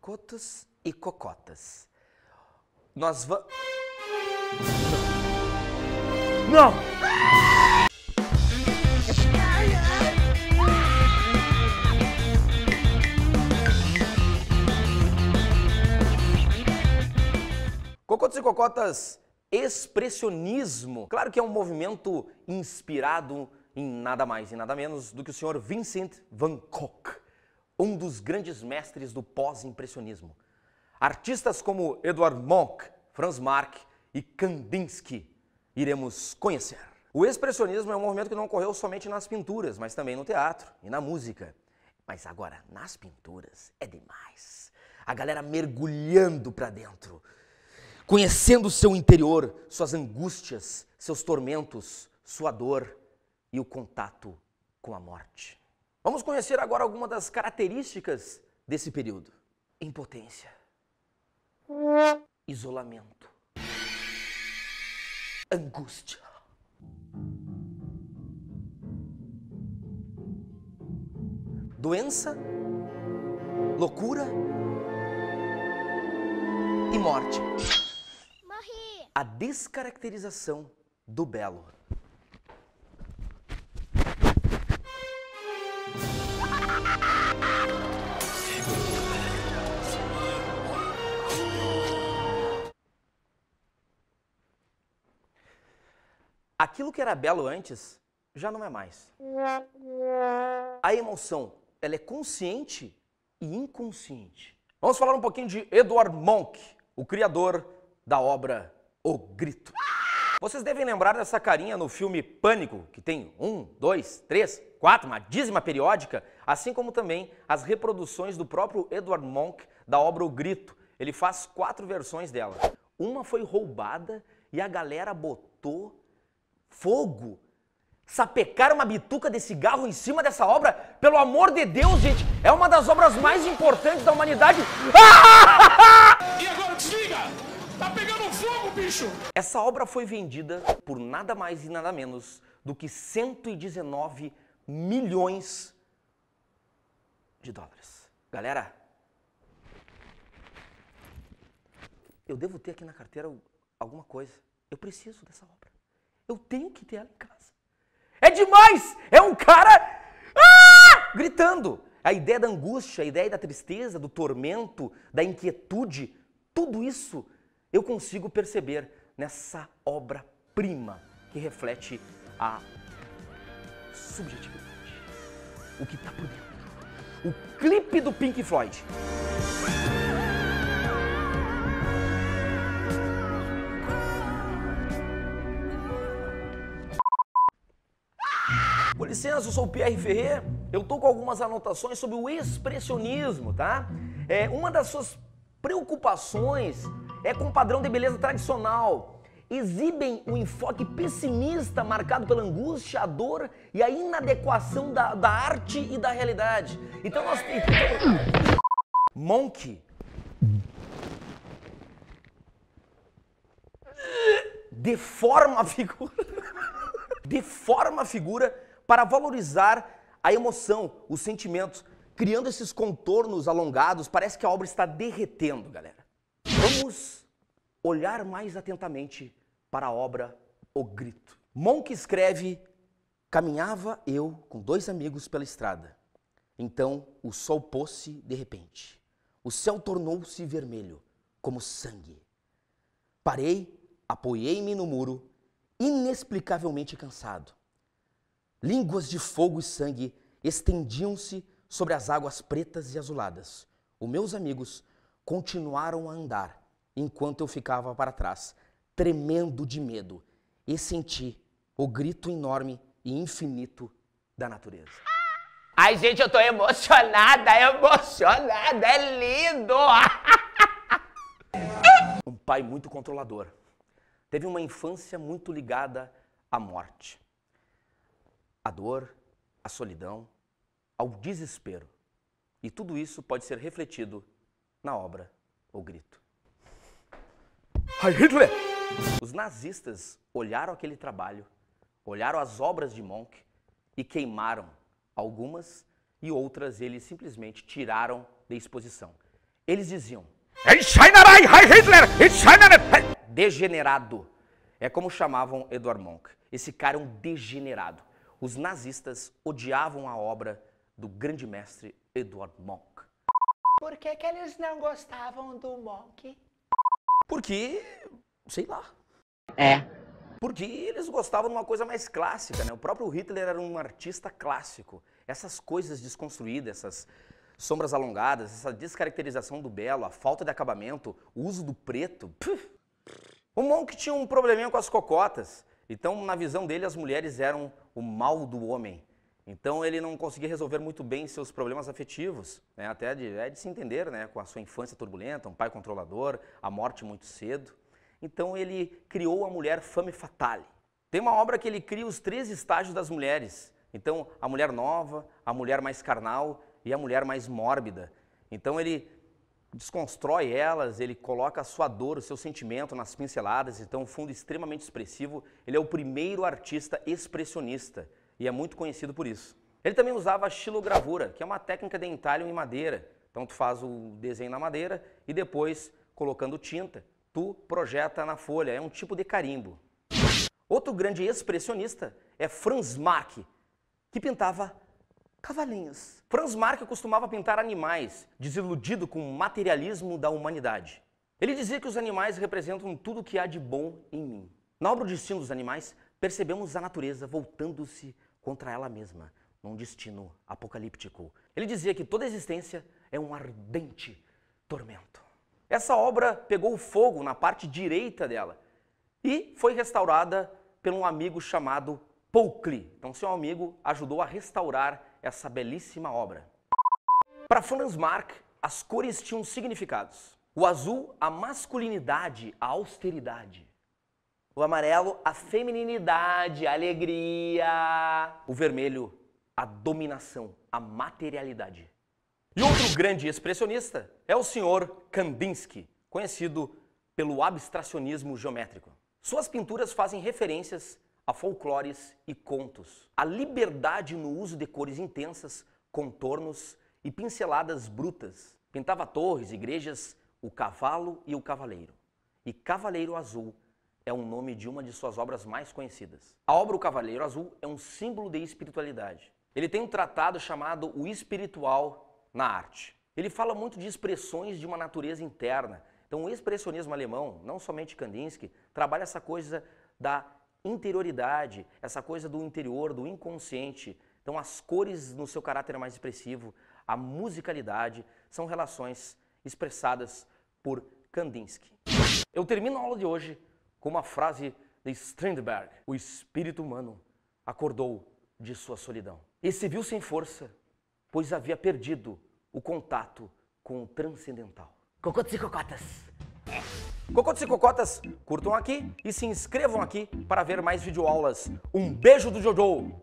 cocotos e cocotas. Nós vamos. Não! Cocotos e cocotas, expressionismo. Claro que é um movimento inspirado em nada mais e nada menos do que o senhor Vincent Van Gogh um dos grandes mestres do pós-impressionismo. Artistas como Edward Munch, Franz Marc e Kandinsky iremos conhecer. O expressionismo é um movimento que não ocorreu somente nas pinturas, mas também no teatro e na música. Mas agora, nas pinturas, é demais. A galera mergulhando para dentro, conhecendo o seu interior, suas angústias, seus tormentos, sua dor e o contato com a morte. Vamos conhecer agora algumas das características desse período: impotência, isolamento, angústia. Doença, loucura e morte. Morri. A descaracterização do belo. Aquilo que era belo antes já não é mais. A emoção, ela é consciente e inconsciente. Vamos falar um pouquinho de Edward Monk, o criador da obra O Grito. Vocês devem lembrar dessa carinha no filme Pânico, que tem um, dois, três, quatro, uma dízima periódica, assim como também as reproduções do próprio Edward Monk da obra O Grito. Ele faz quatro versões dela. Uma foi roubada e a galera botou fogo. Sapecaram uma bituca de cigarro em cima dessa obra? Pelo amor de Deus, gente! É uma das obras mais importantes da humanidade! Ah! E agora? Tá pegando fogo, bicho! Essa obra foi vendida por nada mais e nada menos do que 119 milhões de dólares. Galera, eu devo ter aqui na carteira alguma coisa. Eu preciso dessa obra. Eu tenho que ter ela em casa. É demais! É um cara ah! gritando. A ideia da angústia, a ideia da tristeza, do tormento, da inquietude, tudo isso eu consigo perceber nessa obra-prima que reflete a subjetividade, o que está por dentro. O clipe do Pink Floyd. Com licença, eu sou o Pierre Ferrer. Eu tô com algumas anotações sobre o expressionismo, tá? É, uma das suas preocupações é com o padrão de beleza tradicional. Exibem um enfoque pessimista marcado pela angústia, a dor e a inadequação da, da arte e da realidade. Então nós temos. Então, Monk. Deforma a figura. Deforma a figura para valorizar a emoção, os sentimentos, criando esses contornos alongados. Parece que a obra está derretendo, galera. Vamos olhar mais atentamente para a obra O Grito. Monk escreve: Caminhava eu com dois amigos pela estrada. Então o sol pôs-se de repente. O céu tornou-se vermelho, como sangue. Parei, apoiei-me no muro, inexplicavelmente cansado. Línguas de fogo e sangue estendiam-se sobre as águas pretas e azuladas. Os meus amigos continuaram a andar enquanto eu ficava para trás, tremendo de medo, e senti o grito enorme e infinito da natureza. Ai, gente, eu tô emocionada, é emocionada, é lindo! um pai muito controlador. Teve uma infância muito ligada à morte, à dor, à solidão, ao desespero. E tudo isso pode ser refletido na obra O Grito. Hitler! Os nazistas olharam aquele trabalho, olharam as obras de Monk e queimaram algumas e outras eles simplesmente tiraram da exposição. Eles diziam: Hitler! Degenerado! É como chamavam Edward Monk. Esse cara é um degenerado. Os nazistas odiavam a obra do grande mestre Edward Monk. Por que, que eles não gostavam do Monk? Porque, sei lá. É. Porque eles gostavam de uma coisa mais clássica, né? O próprio Hitler era um artista clássico. Essas coisas desconstruídas, essas sombras alongadas, essa descaracterização do belo, a falta de acabamento, o uso do preto. Puf. O Monk tinha um probleminha com as cocotas. Então, na visão dele, as mulheres eram o mal do homem. Então ele não conseguia resolver muito bem seus problemas afetivos, né? até de, é de se entender, né? com a sua infância turbulenta, um pai controlador, a morte muito cedo. Então ele criou a mulher Fame Fatale. Tem uma obra que ele cria os três estágios das mulheres. Então a mulher nova, a mulher mais carnal e a mulher mais mórbida. Então ele desconstrói elas, ele coloca a sua dor, o seu sentimento nas pinceladas. Então um fundo extremamente expressivo. Ele é o primeiro artista expressionista e é muito conhecido por isso. Ele também usava xilogravura, que é uma técnica de entalho em madeira. Então tu faz o desenho na madeira e depois, colocando tinta, tu projeta na folha. É um tipo de carimbo. Outro grande expressionista é Franz Marc, que pintava cavalinhos. Franz Marc costumava pintar animais, desiludido com o materialismo da humanidade. Ele dizia que os animais representam tudo o que há de bom em mim. Na obra O Destino dos Animais, percebemos a natureza voltando-se contra ela mesma, num destino apocalíptico. Ele dizia que toda existência é um ardente tormento. Essa obra pegou fogo na parte direita dela e foi restaurada por um amigo chamado Poucli. Então, seu amigo ajudou a restaurar essa belíssima obra. Para Franz Marc, as cores tinham significados. O azul, a masculinidade, a austeridade. O amarelo, a feminilidade, a alegria. O vermelho, a dominação, a materialidade. E outro grande expressionista é o senhor Kandinsky, conhecido pelo abstracionismo geométrico. Suas pinturas fazem referências a folclores e contos. A liberdade no uso de cores intensas, contornos e pinceladas brutas. Pintava torres, igrejas, o cavalo e o cavaleiro. E cavaleiro azul é o nome de uma de suas obras mais conhecidas. A obra O Cavaleiro Azul é um símbolo de espiritualidade. Ele tem um tratado chamado O Espiritual na Arte. Ele fala muito de expressões de uma natureza interna. Então, o expressionismo alemão, não somente Kandinsky, trabalha essa coisa da interioridade, essa coisa do interior, do inconsciente. Então, as cores no seu caráter mais expressivo, a musicalidade, são relações expressadas por Kandinsky. Eu termino a aula de hoje com uma frase de Strindberg: O espírito humano acordou de sua solidão e se viu sem força, pois havia perdido o contato com o transcendental. Cocotas e cocotas! Cocotas e cocotas, curtam aqui e se inscrevam aqui para ver mais videoaulas. Um beijo do Jojo!